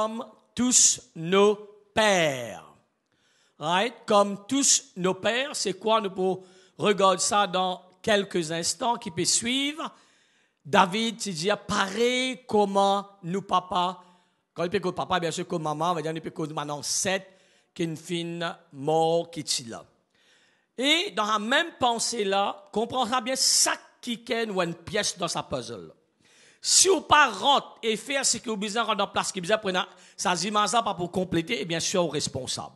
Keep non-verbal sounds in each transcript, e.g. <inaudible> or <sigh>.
comme tous nos pères. Right? Comme tous nos pères, c'est quoi? Nous pouvons regarder ça dans quelques instants qui peut suivre. David, il dit, pareil comment nous papa, quand il peut papa, bien sûr, comme maman, va dire, il peut maintenant sept, qu'une fine mort qui est là. Et dans la même pensée là, comprendra bien ça qui est une pièce dans sa puzzle. Si vous pas rentre et faire ce que vous besoin dans la place, que vous apprenez, ça pas pour compléter, et eh bien sûr, responsable.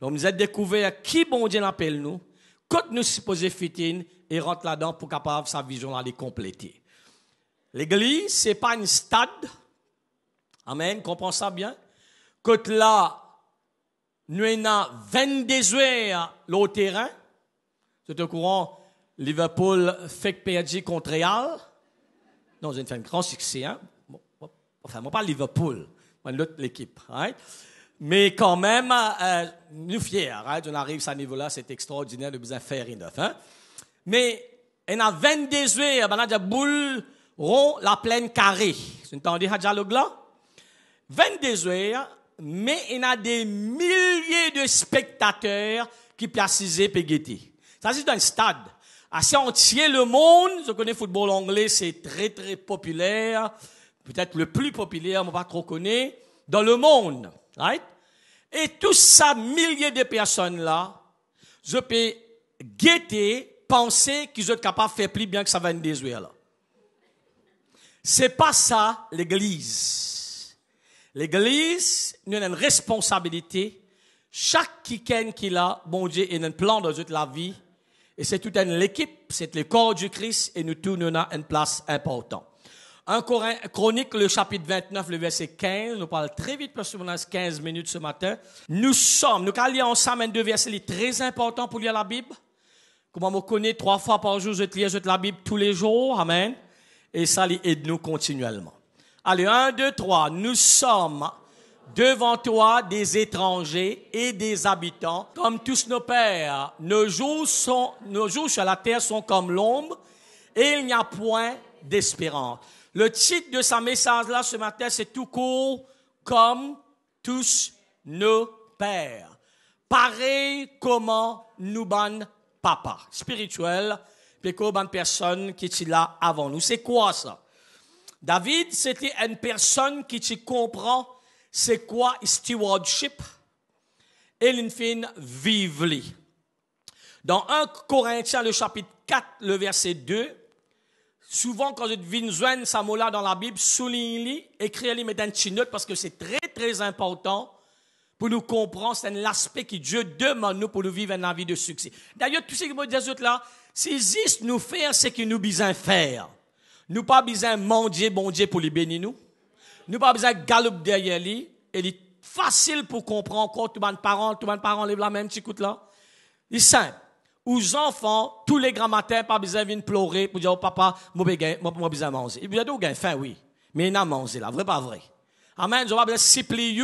Donc, nous avons découvert qui bon Dieu appelle nous, quand nous supposons fitine et rentre là-dedans pour capable sa vision à les compléter. L'église, c'est pas une stade. Amen, comprenez ça bien. Quand là, nous avons 22 heures le terrain. C'est au courant, Liverpool fait perdre contre Real. Non, une fait un grand succès. Hein? Enfin, moi pas Liverpool, on l'autre l'équipe. Right? Mais quand même, euh, nous fiers. Right? On arrive à ce niveau-là, c'est extraordinaire de vous faire une hein? Mais on a 22 heures, on a boule rond la plaine carrée. Vous entendez le dialogue là? 22 heures, mais il y a des milliers de spectateurs qui placent et guettent. Ça, c'est un stade assez entier le monde. Je connais le football anglais, c'est très très populaire, peut-être le plus populaire, on pas trop connaître, dans le monde. Right? Et tous ça, milliers de personnes là, je peux guetter, penser qu'ils sont capables de faire plus bien que ça va en là. C'est pas ça l'église. L'église, nous a une responsabilité. Chaque week qu'il a, bon Dieu, il a un plan dans toute la vie et c'est toute l'équipe, c'est le corps du Christ et nous tous nous avons une place importante. En Chronique, le chapitre 29, le verset 15, nous parlons très vite parce que nous avons 15 minutes ce matin. Nous sommes, nous allons ensemble un deux versets très importants pour lire la Bible. Comment on connaît trois fois par jour, je lis la Bible tous les jours. Amen. Et ça aide nous continuellement. Allez, un, deux, trois. Nous sommes devant toi des étrangers et des habitants, comme tous nos pères. Nos jours, sont, nos jours sur la terre sont comme l'ombre et il n'y a point d'espérance. Le titre de sa message-là ce matin, c'est tout court, comme tous nos pères. Pareil comment nous ban papa spirituel, puis ban personne qui est là avant nous. C'est quoi ça? David, c'était une personne qui te comprend c'est quoi stewardship et l'infine vivre. Dans 1 Corinthiens, le chapitre 4, le verset 2, souvent quand je devine ça mot-là dans la Bible, souligne-le, écris-le, mettez un petit note parce que c'est très très important pour nous comprendre, c'est l'aspect que Dieu demande nous pour nous vivre une vie de succès. D'ailleurs, tout ce que vous dites là, c'est juste nous faire ce que nous besoin faire. Nous pas besoin mendier bon Dieu pour les bénir nous. Nous pas besoin de galoper derrière lui. Et il est facile pour comprendre quand tout le monde parle, tout le monde parent, la même petit coup là. Il est simple. Aux enfants, tous les grands matins, pas besoin de pleurer pour dire, oh, papa, moi, moi, besoin manger. Il besoin de faim, oui. Mais il n'a mangé là, vrai, pas vrai. Amen. Je pas besoin de supplier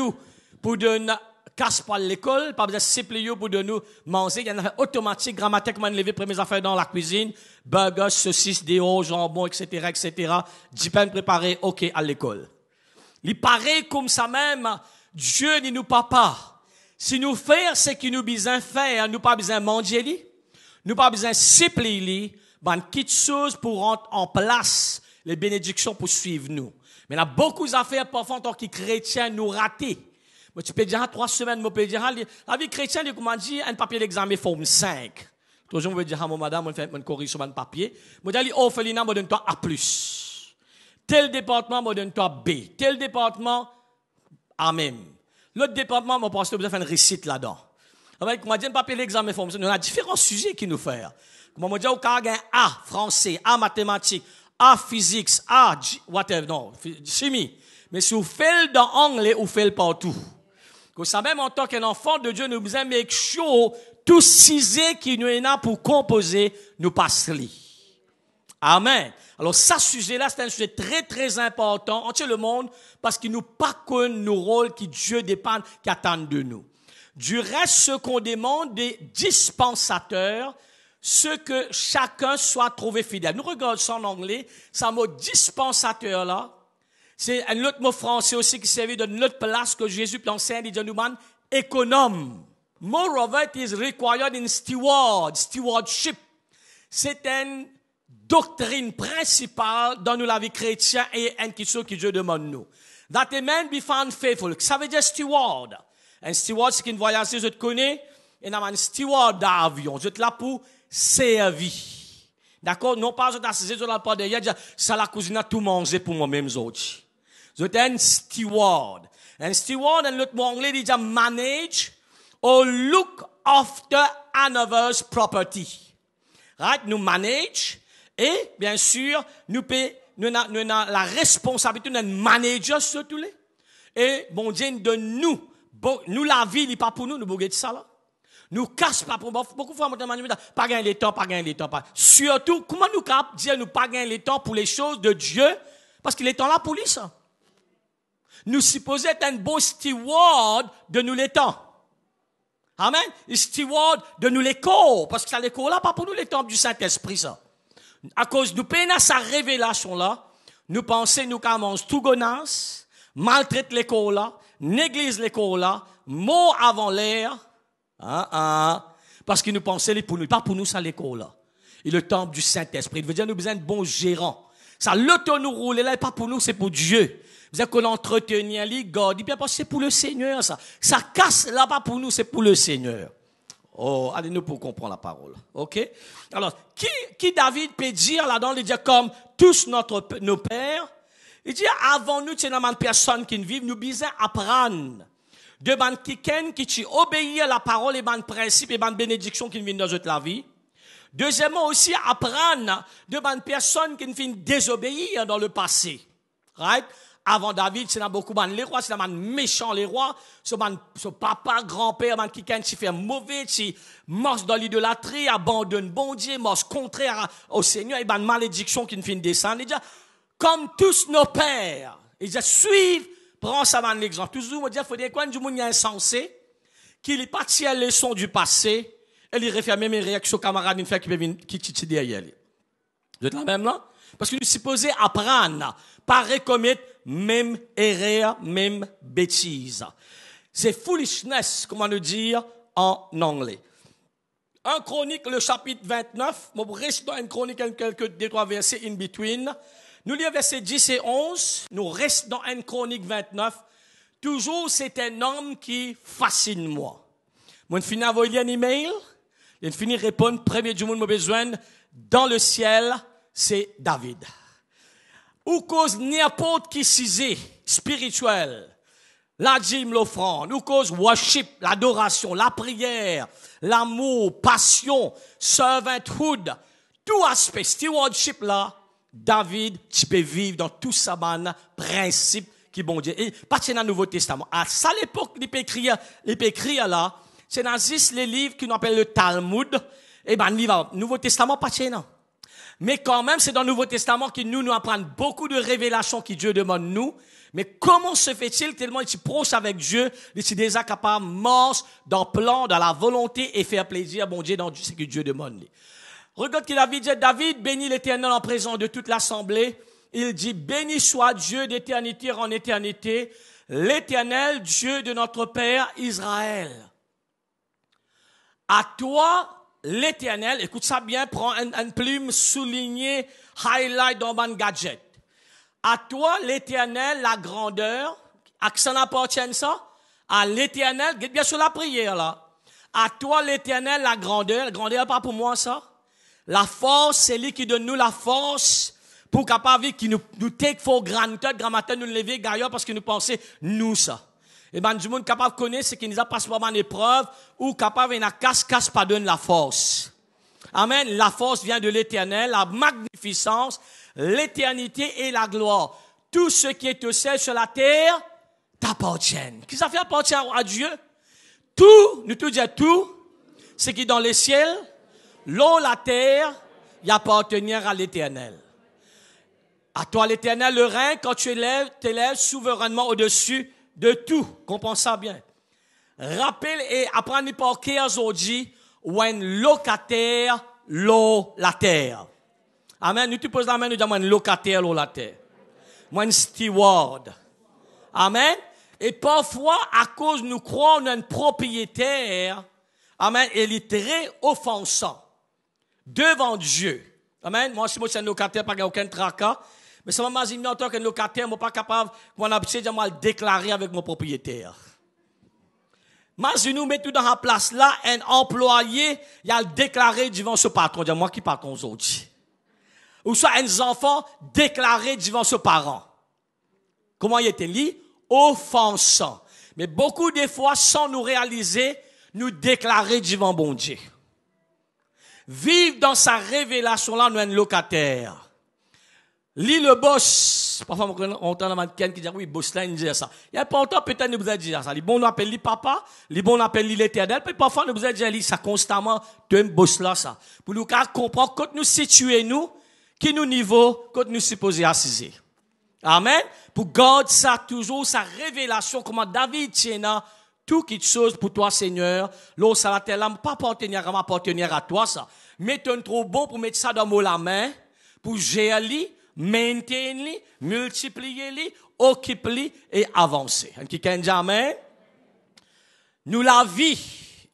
pour donner casse pas l'école, pas besoin de supplier pour de nous manger. Il y en a automatique, grammatiquement, lever premières affaires dans la cuisine. Burgers, saucisses, déo, jambon, etc., etc. peines préparé, ok, à l'école. Il paraît comme ça même, Dieu ne nous parle pas. Si nous faisons ce qu'il nous besoin faire, nous pas besoin manger lui, nous pas besoin supplier lui, ben, quitte chose pour rendre en place les bénédictions pour suivre nous. Mais il y a beaucoup d'affaires parfois en tant que chrétiens nous raté. Mais tu peux dire, ah, trois semaines, je peux dire, ah, la vie chrétienne, comment dit, un papier d'examen forme cinq. Toujours, je veux dire, ah, madame, on fait une corrige sur un papier. Je dis, oh, Félina, moi donne toi plus. Tel département m'a donné toi B. Tel département, Amen. L'autre département, mon que vous avez fait un récit là-dedans. Avec, moi, je ne pas payer l'examen formation. On a différents sujets qui nous font. Moi, je dis, cas a A, français, A, mathématiques, A, physique, A, whatever, non, chimie. Mais si vous faites dans anglais, vous faites partout. Vous ça, même en tant qu'enfant de Dieu, nous faisons make sure, tous ces qui nous est pour composer, nous passer. Amen. Alors, ça sujet-là, c'est un sujet très, très important, entier le monde, parce qu'il nous pas nos rôles qui Dieu dépend, qui attend de nous. Du reste, ce qu'on demande des dispensateurs, ce que chacun soit trouvé fidèle. Nous regardons ça en anglais, ça mot dispensateur là, c'est un autre mot français aussi qui servit de notre place que Jésus l'enseigne, il nous demande économe. Moreover, it is required in steward, stewardship. C'est un doctrine principale dans la vie chrétienne et une question que Dieu demande nous. That a man be found faithful. Ça veut dire steward. Un steward, c'est qu'une voyageuse, je te connais. Et a un steward d'avion. Je te la pour servir. D'accord? Non pas je t'assiser je la porte derrière, dire, ça la cuisine a tout mangé pour moi-même, autres. Je t'ai un steward. Un steward, en autre mot anglais, dit manage or look after another's property. Right? Nous manage, et bien sûr, nous avons nous nous la responsabilité d'être manager sur tous les. Et bon Dieu de nous, nous la vie n'est pas pour nous, nous bouger de ça là. Nous cassons pas pour beaucoup de fois pas gagner le temps, pas gagner le temps. Surtout comment nous cap dire nous pas gagner le temps pour les choses de Dieu parce qu'il est en là pour lui ça. Nous supposons être un beau steward de nous les temps. Amen. steward de nous les corps parce que ça les corps là pas pour nous les temps du Saint-Esprit ça à cause de peine à sa révélation-là, nous pensons nous commençons tout gonasse, maltraite l'école-là, néglige l'école-là, mot avant l'air, ah, ah. parce qu'ils nous pensaient, pour nous, pas pour nous, ça l'école-là. Et le temple du Saint-Esprit, il veut dire nous besoin de bons gérants. Ça, l'auto nous roule, là, pas pour nous, c'est pour Dieu. Vous êtes qu'on entretient les God. Il bien parce que c'est pour le Seigneur, ça. Ça casse là-bas pour nous, c'est pour le Seigneur. Oh, allez-nous pour comprendre la parole. OK Alors, qui, qui David peut dire là-dedans, il dit comme tous notre, nos pères, il dit avant nous, tu n'as personne qui ne vive, nous bisons apprendre de qui qu'en qui tu obéis à la parole et de principe et ban bénédiction qui viennent dans notre vie. Deuxièmement aussi apprendre de ban personne qui ne viennent désobéir dans le passé. Right? avant David, c'est beaucoup de les rois, c'est man méchant les rois, ce man, ce papa, grand-père, man qui s'y fait mauvais, qui morse dans l'idolâtrie, abandonne bon Dieu, morse contraire au Seigneur, et une malédiction qui ne finit descendre. dit, comme tous nos pères, il dit, suivent, prends ça man l'exemple. Toujours, il dit, faut dire quoi, du monde insensé, qu'il pas tiré les leçons du passé, et il réfère même une réaction camarade, une fois qui qui derrière lui même Parce que nous supposons apprendre, pas recommettre même erreur, même bêtise. C'est foolishness, comment le dire en anglais. En chronique, le chapitre 29, nous restons une chronique quelques des trois versets in between. Nous lisons versets 10 et 11, nous restons dans une chronique 29. Toujours, c'est un homme qui fascine moi. Moi, je finis envoyer un email, je finis répondre, premier du monde, besoin, dans le ciel, c'est David. Ou cause n'importe qui cisé spirituel, la gym, l'offrande, ou cause worship, l'adoration, la prière, l'amour, passion, servanthood, tout aspect stewardship là, David, tu peux vivre dans tout ça, bana principe qui bon Dieu. Et pas dans le Nouveau Testament. Ah, à ça, l'époque, il peut écrire, il là, c'est dans les livres qu'on appelle le Talmud, et eh ben, le Nouveau Testament, pas non. Mais quand même, c'est dans le Nouveau Testament qu'il nous, nous apprend beaucoup de révélations que Dieu demande nous. Mais comment se fait-il tellement il se proche avec Dieu, il se déjà capable dans plan, dans la volonté et faire plaisir à bon Dieu dans ce que Dieu demande. Regarde qu'il David dit, David bénit l'éternel en présence de toute l'assemblée. Il dit, béni soit Dieu d'éternité en éternité, l'éternel Dieu de notre Père Israël. À toi l'Éternel, écoute ça bien, prends une, plume soulignée, highlight dans mon gadget. À toi, l'Éternel, la grandeur, à qui ça appartient ça? À l'Éternel, bien sur la prière là. À toi, l'Éternel, la grandeur, la grandeur pas pour moi ça. La force, c'est lui qui donne nous la force pour qu'à capable qui nous, nous take for granted, grand matin nous lever gaillard parce que nous pensait nous ça. Et eh ben, du monde capable connaît ce qui nous a passé par une épreuve ou capable de casse, casse, pas donne la force. Amen. La force vient de l'éternel, la magnificence, l'éternité et la gloire. Tout ce qui est au ciel sur la terre t'appartiennent. Qui ça fait appartient à Dieu? Tout, nous tout dire tout, ce qui est dans les cieux, l'eau, la terre, y appartient à l'éternel. À toi l'éternel, le règne, quand tu élèves, t'élèves souverainement au-dessus de tout. Comprends ça bien. Rappelez et apprendre par aujourd'hui, un locataire, l'eau, la terre. Amen. Nous, tu posons la main, nous disons un locataire, l'eau, la terre. Un steward. Amen. Et parfois, à cause, nous croyons un propriétaire, Amen, il est très offensant devant Dieu. Amen. Moi, si moi, c'est un locataire, pas aucun tracas. Mais ça m'imagine en tant que locataire, je ne pas capable, de habitude, mal déclarer avec mon propriétaire. Imaginez-nous mettons dans la place là, un employé, il a déclaré devant ce patron, moi qui patron aujourd'hui. Ou soit un enfant déclaré devant ce parent. Comment il était lié? Offensant. Mais beaucoup de fois, sans nous réaliser, nous déclarer devant bon Dieu. Vivre dans sa révélation là, nous un locataire. Lis le boss. Parfois, on entend la mannequin qui dit, ah oui, boss là, il dit ça. Il y a pas autant, peut-être, ne vous a dit ça. Les bons appellent les papa, les bons appellent l'éternel, puis parfois, ne vous a dit ça constamment, tu un boss là, ça. Pour nous comprendre, quand nous situer nous, qui nous niveau, quand nous supposons assiser. Amen. Pour garder ça toujours, sa révélation, comment David tient tout te chose pour toi, Seigneur. L'eau, ça va pas appartenir à à toi, ça. Mais tu trop bon pour mettre ça dans la main, pour gérer maintenez-les, multipliez-les, occupez-les et avancez. Un petit jamais. Nous la vie,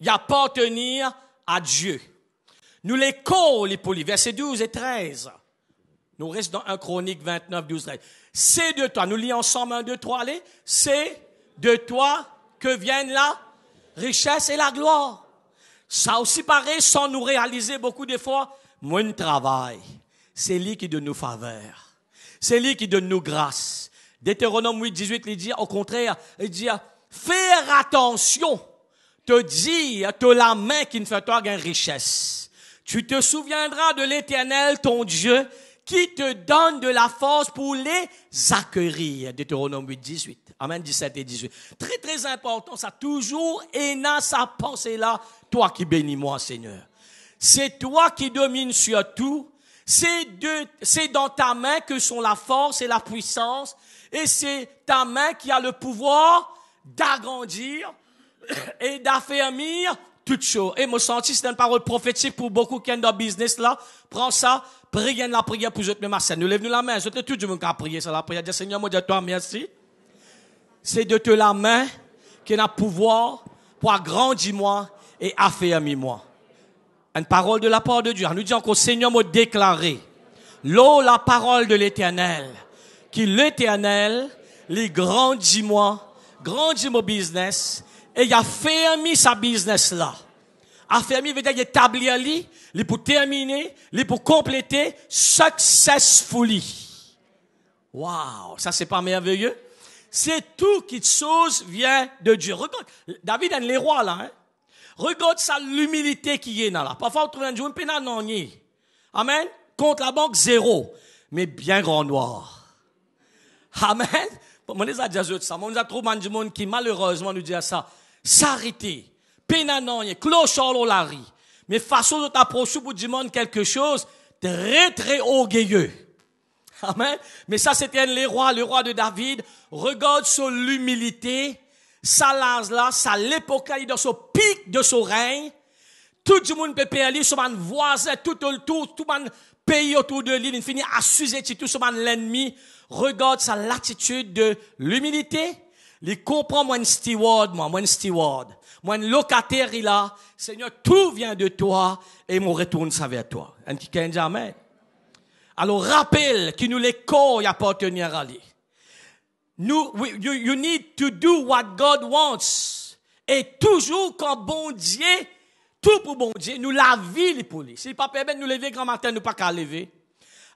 y appartenir à Dieu. Nous les les pour versets 12 et 13. Nous restons dans 1 Chronique 29, 12, 13. C'est de toi, nous lisons ensemble 1, 2, 3, allez. C'est de toi que viennent la richesse et la gloire. Ça aussi paraît sans nous réaliser beaucoup d'efforts, moins de travail c'est lui qui donne nos faveurs. C'est lui qui donne nos grâces. Deutéronome 8, 18, il dit, au contraire, il dit, faire attention, te dire, te la main qui ne fait pas des richesse. Tu te souviendras de l'éternel, ton Dieu, qui te donne de la force pour les accueillir. » Deutéronome 8, 18. Amen, 17 et 18. Très, très important, ça. Toujours, Ena, sa pensée là, toi qui bénis moi, Seigneur. C'est toi qui domines sur tout. C'est dans ta main que sont la force et la puissance, et c'est ta main qui a le pouvoir d'agrandir <coughs> et d'affermir toutes choses. Et mon senti, c'est une parole prophétique pour beaucoup qui ont dans business là. Prends ça, prie la prière pour jeter ma scène. Nous lève nous la main, je tout du monde qui a prié, sur la prière. Dis Seigneur, moi, je toi merci. C'est de te la main qui a le pouvoir pour agrandir moi et affermir moi une parole de la part de Dieu en nous disant qu'au Seigneur m'a déclaré, l'eau, la parole de l'éternel, qui l'éternel, les grandit moi, grandit mon business, et il a fermé sa business là. A fermé veut dire qu'il établi un pour terminer, les pour compléter, successfully. Wow, ça c'est pas merveilleux? C'est tout qui chose vient de Dieu. Regarde, David est les rois là, hein? Regarde ça, l'humilité qui est là. Parfois, on trouve un jour, pénal non Amen. Contre la banque, zéro. Mais bien grand noir. Amen. On les a ça. On a trouvé un monde qui, malheureusement, nous dit ça. S'arrêter. Pénal non Clochard au lari. Mais façon de t'approcher pour monde quelque chose, très, très orgueilleux. Amen. Mais ça, c'était les rois, le roi de David. Regarde sur l'humilité. Ça, là, ça, l'époque, il doit se de son règne. Tout le monde peut aller, tout le voisin, tout le tout le monde pays autour de lui, il finit suser tout ce monde l'ennemi. Regarde sa latitude de l'humilité. Il comprend moi un steward, moi, un steward. Moi un locataire, il a. Seigneur, tout vient de toi et mon retourne ça vers toi. Un jamais. Alors rappel que nous les corps appartenir à lui. Nous, we, you need to do what God wants. Et toujours quand bon Dieu, tout pour bon Dieu, nous la vie pour lui. S'il pas permet de nous lever grand matin, nous pas qu'à lever.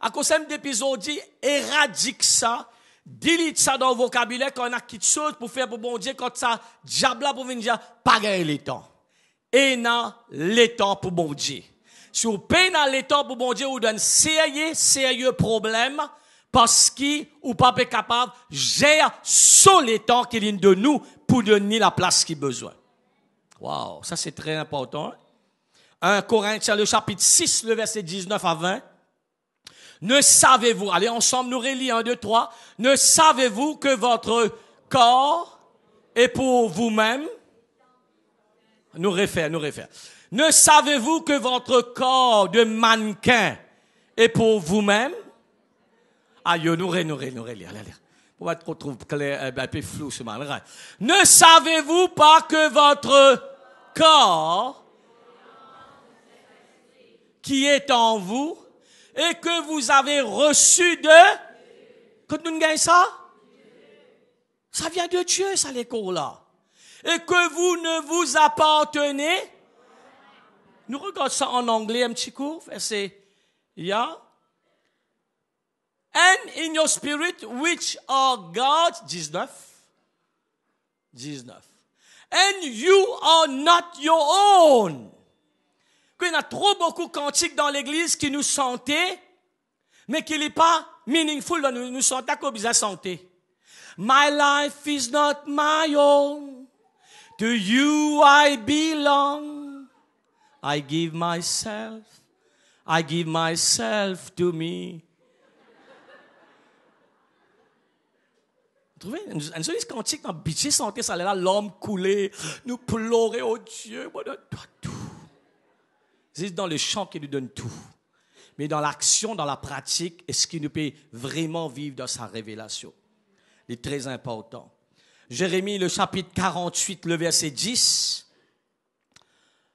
À cause d'épisode dit, éradique ça, dilite ça dans le vocabulaire Quand on a quelque chose pour faire pour bon Dieu, quand ça, diable pour venir dire, pas le temps. Et non, le temps pour bon Dieu. Si vous payez dans les temps pour bon Dieu, vous donne sérieux, sérieux problème parce qu'il ou pas capable gère sur les temps qu'il viennent de nous pour donner la place qu'il besoin. Wow, ça c'est très important. 1 hein. Corinthiens, le chapitre 6, le verset 19 à 20. Ne savez-vous, allez ensemble nous relis 1, 2, 3. Ne savez-vous que votre corps est pour vous-même? Nous réfère, nous réfère. Ne savez-vous que votre corps de mannequin est pour vous-même? Aïe, nous lire. nous Pour être qu'on trouve clair, euh, un peu flou ce mal. Ne savez-vous pas que votre corps qui est en vous et que vous avez reçu de que nous gagnons ça ça vient de Dieu ça les cours là et que vous ne vous appartenez nous regardons ça en anglais un petit coup verset ya and in your spirit, which are God's. 19. 19. And you are not your own. Il y a trop beaucoup de cantiques dans l'église qui nous sentaient, mais qui n'est pas meaningful dans nous, nous comme à la santé. My life is not my own. To you I belong. I give myself. I give myself to me. Trouvez une, une quantique, cantique dans Biché Santé, ça allait là, l'homme coulé, nous pleurer, oh Dieu, moi, donne tout. C'est dans le chant qu'il nous donne tout. Mais dans l'action, dans la pratique, est-ce qu'il nous peut vraiment vivre dans sa révélation? Il est très important. Jérémie, le chapitre 48, le verset 10.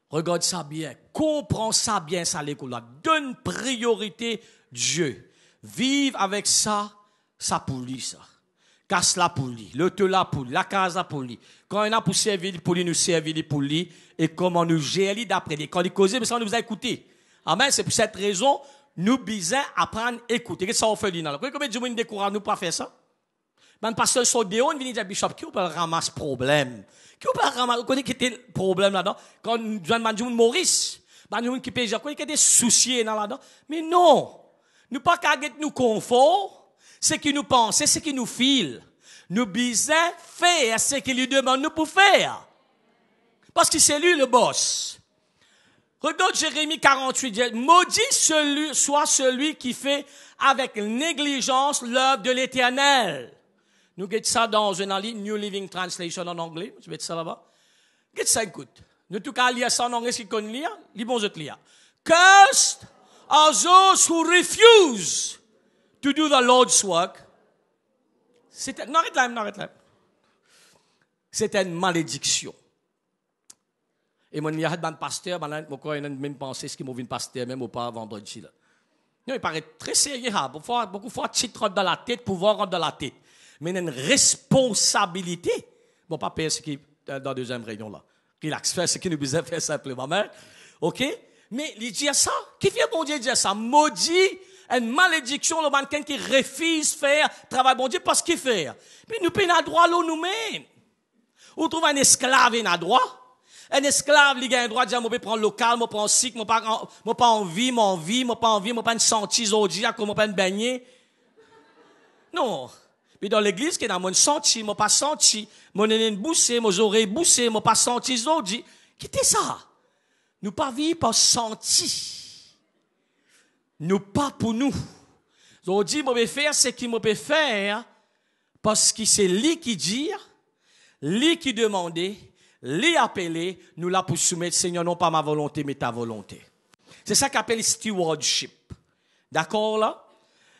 Regarde ça bien. Comprends ça bien, ça, lécoute Donne priorité Dieu. Vive avec ça, ça pour lui, ça casse la pour lui, le te la pour lui, la case la pour lui. Quand il a pour servir pour lui, nous servir pour lui, et comment nous gérer d'après lui. Quand il cause, mais ça, on nous a écouté. Amen. C'est pour cette raison, nous bisons apprendre à écouter. Qu'est-ce qu'on fait, là? Comment Dieu nous décourage, nous pas faire ça? Ben, pasteur Sodéon, on vient à Bishop, qui peut ramasser problème? Qui peut ramasser, vous connaissez qui était problème là-dedans? Quand nous avons Maurice, ben, nous, qui paye je connais qui était soucié là-dedans. Mais non! Nous pas qu'à nous confort, ce qui nous pense, ce qui nous file. Nous bisons faire ce qu'il lui demande nous pour faire. Parce que c'est lui le boss. Regarde Jérémie 48, maudit celui, soit celui qui fait avec négligence l'œuvre de l'éternel. Nous guettons ça dans une New Living Translation en anglais. Je vais ça là-bas. Guettons ça, écoute. Nous, tout cas, lire ça en anglais, ce qu'il connaît lire. Lisons-le. Cursed are those who refuse to do the Lord's work, c'était, C'était une malédiction. Et mon yahad ban pasteur, je mon quoi, il même pensé ce qui m'a vu pasteur, même au pas vendredi là. Non, il paraît très sérieux, Beaucoup hein. Beaucoup fois, titre dans la tête, pouvoir rentrer dans la tête. Mais il a une responsabilité. Mon pas payer ce qui, dans la deuxième réunion là. Il a fait ce qu'il nous faisait faire simplement, mais, hein. ok? Mais il dit ça. Qui fait mon Dieu dire ça? Maudit une malédiction le mannequin qui refuse faire travail bon Dieu parce qu'il fait. Mais nous pas droit l'eau nous-mêmes. On trouve un esclave et a droit. Un esclave, il a un droit de dire, je prendre local, je prends cycle, je moi, pas envie, mon envie, je pas envie, je pas une senti zo comme je pas une baignée. Non. Mais dans l'église, qui est dans mon senti, mon pas senti, mon nez boussé, mon oreille boussée, mon pas senti, que Qu'était ça? Nous pas vivre par senti nous pas pour nous. Ils ont dit, je vais faire ce qu'il me faire parce que c'est lui qui dit, lui qui demande, lui appeler, nous là pour soumettre, Seigneur, non pas ma volonté, mais ta volonté. C'est ça qu'appelle stewardship. D'accord là?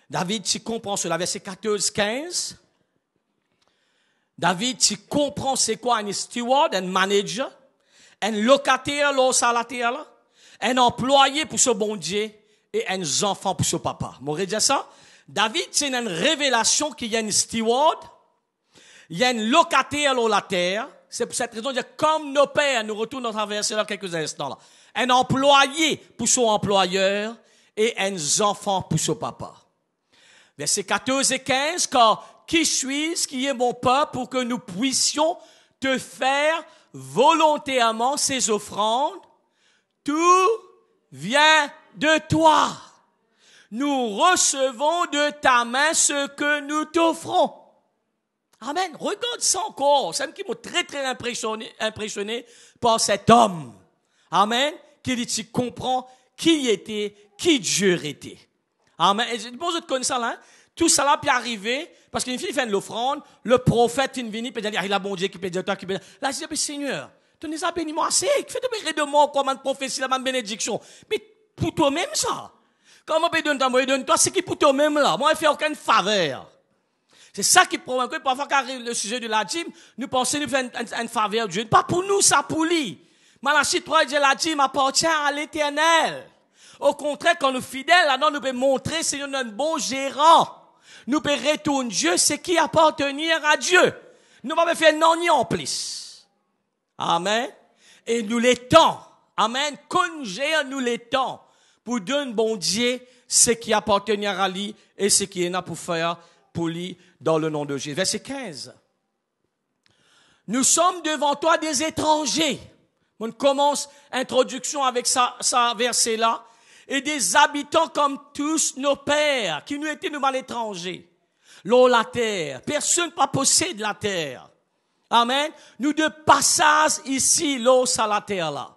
David, tu comprends cela, verset 14, 15. David, tu comprends c'est quoi un steward, un manager, un locataire, l'eau un employé pour ce bon Dieu et un enfant pour son papa. M'aurait dit ça? David, c'est une révélation qu'il y a une steward, il y a une locataire sur la terre. C'est pour cette raison que comme nos pères, nous retournons verset dans quelques instants là. Un employé pour son employeur et un enfant pour son papa. Verset 14 et 15, car qui suis-je, qui est mon peuple, pour que nous puissions te faire volontairement ces offrandes? Tout vient de toi. Nous recevons de ta main ce que nous t'offrons. Amen. Regarde ça encore. C'est qui m'a très, très impressionné, impressionné par cet homme. Amen. Qui dit tu comprends qui était, qui Dieu était. Amen. Et je pense que tu ça là. Hein. Tout ça là peut arriver parce qu'une fille fait une l'offrande, le prophète est venu, peut dire, il a bon Dieu qui peut dire toi, qui peut dire. Là, je dis, ah, Seigneur, tu nous as béni moi assez, fais de me de moi comme une prophétie, la même bénédiction pour toi-même ça. Quand Comment peut donner moi, donne toi, ce qui pour toi-même là. Moi, je fais aucune faveur. C'est ça qui provoque parfois quand arrive le sujet de la dîme, nous pensons nous faire une, une, faveur de Dieu. Pas pour nous, ça pour lui. Malachie 3 dit la dîme appartient à l'éternel. Au contraire, quand nous fidèles, alors nous peut montrer, Seigneur, un bon gérant. Nous peut retourner Dieu, ce qui appartenir à Dieu. Nous pas faire non ni en plus. Amen. Et nous l'étend. Amen. Congé nous l'étend pour donner bon Dieu ce qui appartient à lui et ce qui est là pour faire pour lui dans le nom de Jésus. Verset 15. Nous sommes devant toi des étrangers. On commence introduction avec ça, ça verset là. Et des habitants comme tous nos pères qui nous étaient nous mal étrangers. L'eau, la terre. Personne pas possède la terre. Amen. Nous de passage ici, l'eau, ça, la terre là.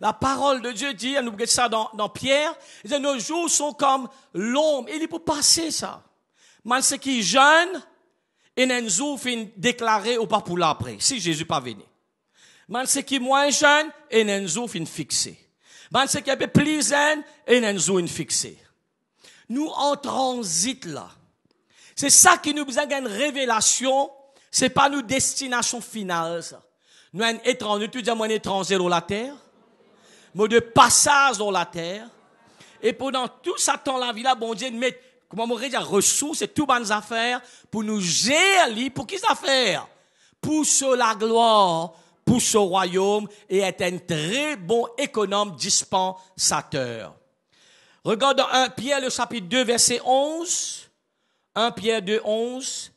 La parole de Dieu dit, nous oublie ça dans, dans Pierre, nos jours sont comme l'ombre. Il pour passer ça. Mais ce qui jeûne, Enenzo fin déclaré ou pas pour l'après, si Jésus pas venu. Mais ce qui moins jeune, Enenzo fin fixé. Mais ce qui est plus jeune, Enenzo fin fixé. Nous en transit là. C'est ça qui nous besoin d'une révélation. C'est pas notre destination finale, ça. Nous sommes étrangers, tu dis, moi, étranger sur la terre mais de passage dans la terre. Et pendant tout ça temps la vie là, bon Dieu de mettre, comment on dit, ressources et tout bonnes affaires pour nous gérer, pour qu'ils affaires? Pour ce la gloire, pour ce royaume et est un très bon économe dispensateur. Regarde 1 Pierre le chapitre 2 verset 11. 1 Pierre 2, 11.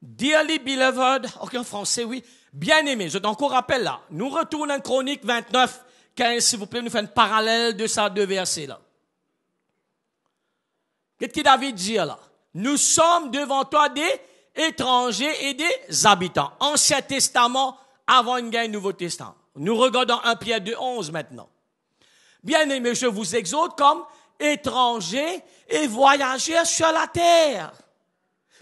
Dearly beloved, aucun français oui, bien aimé, je t'encore rappelle là, nous retournons en chronique 29, 15, s'il vous plaît, nous faire un parallèle de ça deux versets-là. Qu'est-ce que David dit là Nous sommes devant toi des étrangers et des habitants. Ancien Testament avant une guerre Nouveau Testament. Nous regardons 1 Pierre 2, 11 maintenant. Bien-aimés, je vous exhorte comme étrangers et voyageurs sur la terre.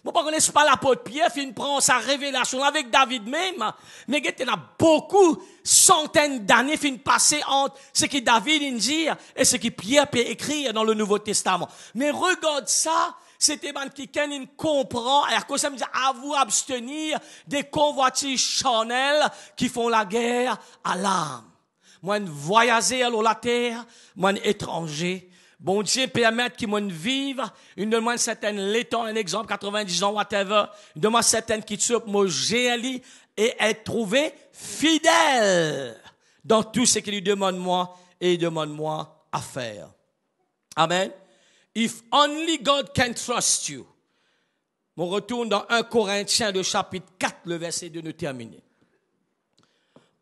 Moi, par contre, pas l'apôtre Pierre, il prend sa révélation avec David même, mais il a beaucoup, centaines d'années, fin passé entre ce que David dit et ce que Pierre peut écrire dans le Nouveau Testament. Mais regarde ça, c'était man qui comprend, et à dit, à vous abstenir des convoitises charnelles qui font la guerre à l'âme. Moi, voyager à la terre, moi, étranger, Bon Dieu permettre qu'il m'en vive. Une demande certaine l'étant, un exemple, 90 ans, whatever. Une demande certaine qui tue pour gérer et être trouvé fidèle dans tout ce qu'il lui demande moi et demande moi à faire. Amen. If only God can trust you. On retourne dans 1 Corinthiens, le chapitre 4, le verset 2, nous terminer.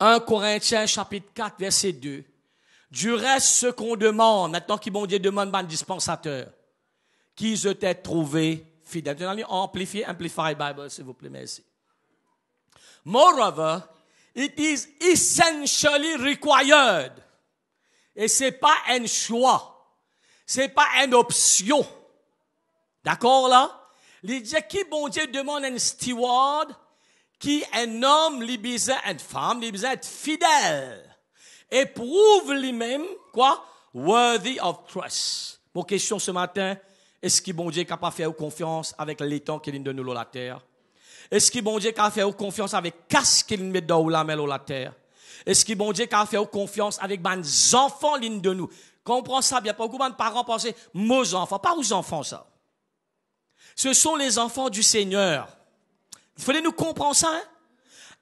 1 Corinthiens, chapitre 4, verset 2. Du reste, ce qu'on demande, maintenant qu'ils bon Dieu demande un qui dispensateur, qu'ils trouvé trouvés fidèles. Amplifiez, amplify Bible, s'il vous plaît, merci. Moreover, it is essentially required. Et c'est pas un choix. C'est pas une option. D'accord, là? Les dit, qui bon Dieu demande un steward, qui un homme, lui une femme, lui être fidèle éprouve lui-même, quoi? Worthy of trust. Mon question ce matin, est-ce que bon Dieu est capable faire confiance avec les temps qu'il de nous la terre? Est-ce que bon Dieu est confiance avec casque qu'il met dans la main la terre? Est-ce que bon Dieu qu'a fait confiance avec les ben, enfants l'une de nous? Comprends ça bien. Beaucoup de parents pensent, mes enfants, pas aux enfants ça. Ce sont les enfants du Seigneur. Il fallait nous comprendre ça. Hein?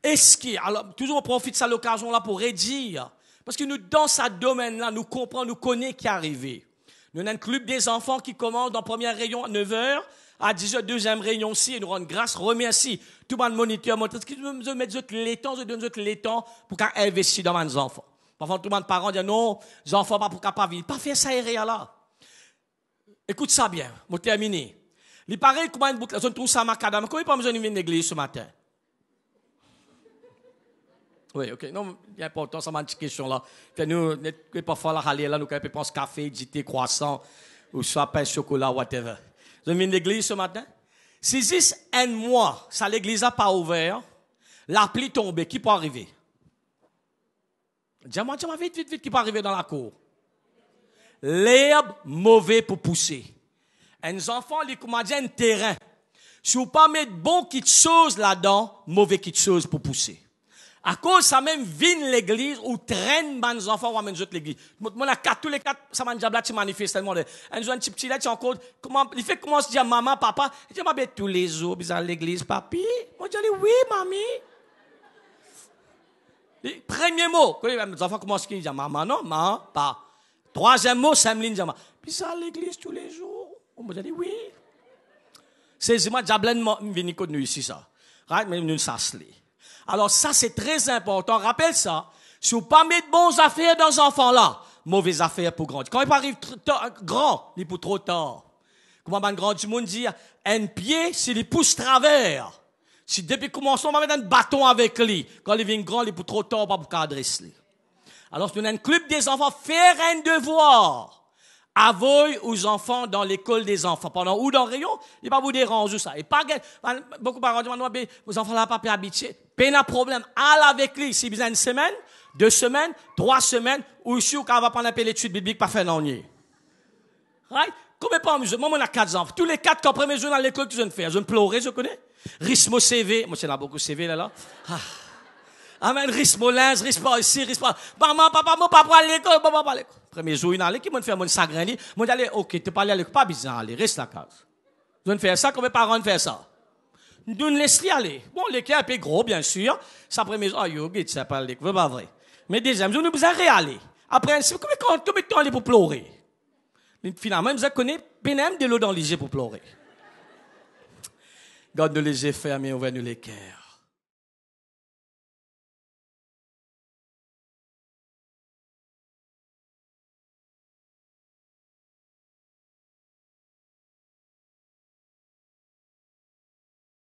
Est-ce qu'il... alors, toujours on profite de l'occasion là pour redire parce que nous, dans ce domaine-là, nous comprenons, nous connaissons qui est arrivé. Nous avons un club des enfants qui commence dans le premier rayon à 9h, à 10h, deuxième rayon aussi, et nous rendons grâce, remercie. Tout le monde moniteur, montre, est-ce que nous mettons les temps, nous donnons les temps pour qu'ils investissent dans nos enfants. Parfois, tout le monde, parent dit non, les enfants, pas pour Il pas vivre. Pas faire ça, et rien là. Écoute ça bien, je terminé. Il paraît que je trouve ça macadam. Comment pas besoin de venir l'église ce matin? Oui, ok. Non, il est important, ça m'a une question là. Nous, parfois, la rallye là, nous, quand ce café, thé, croissant, ou soit pain, chocolat, whatever. Je viens l'église ce matin. Si c'est un mois, ça l'église n'a pas ouvert, la pluie tombée, qui peut arriver? Dis-moi, dis-moi vite, vite, vite, qui peut arriver dans la cour? L'herbe mauvais pour pousser. Un enfant, lui, comme dire, un terrain. Si vous ne pas mettre bon quelque chose là-dedans, mauvais quelque chose pour pousser. À cause ça même vient l'église ou traîne les enfants ou amène jusque l'église. Moi la tous les quatre ça m'a dit manifestement. manifestes tellement. Un jeune petit petit là tu encore comment il fait comment se dire maman papa, Il dit maman ben, tous les jours à l'église papi. Moi je oui mamie. Premier mot, quand les enfants commencent à dire maman non, maman pas. Troisième mot, Samlin dit puis ça l'église tous les jours. On me dit oui. C'est moi diable me venir connu ici ça. Right, mais nous ça alors ça, c'est très important. Rappelle ça. Si vous pas de bonnes affaires dans ces enfants-là, mauvaises affaires pour grandir. Quand il arrive grand, il est pour trop tard. Comment un grand du monde dit, un pied, c'est les pousse travers. Si depuis commençons, on va mettre un bâton avec lui. Quand il vient grand, il est pour trop tard, pas pour cadrer Alors, si on a un club des enfants, faire un devoir avouez aux enfants dans l'école des enfants. Pendant ou dans le rayon, il va vous déranger ça. Et pas, beaucoup de parents disent, vos enfants n'ont pas pu habiter. Peine de problème. Allez avec lui. Si vous avez une semaine, deux semaines, trois semaines, ou si vous va prendre l'étude biblique, pas faire l'ennui. Right? Combien pas mesure? Moi, on a quatre enfants. Tous les quatre, quand premier jour dans l'école, je viens faire. Je de pleurer, je connais. Rismo CV. Moi, c'est là beaucoup CV, là, là. Ah. Amen. Risque Molins, risque pas ici, risque pas. Maman, papa, moi, papa à l'école, papa à l'école. Premier jour, il allait, qui m'a fait mon sagrani, m'a dit, ok, tu pas aller à l'école, pas bizarre, allez, reste la case. Je ne fais ça, comme mes parents ne faire ça. Nous ne laissons aller. Bon, l'école est gros, bien sûr. Ça, premier jour, ah, yo, tu sais pas l'école, pas vrai. Mais deuxième jour, nous nous allez aller. Après, comment de temps allez pour pleurer? Finalement, avons connu, pénème de l'eau dans les yeux pour pleurer. Garde les effets, fermés, ouvre nous les cœurs.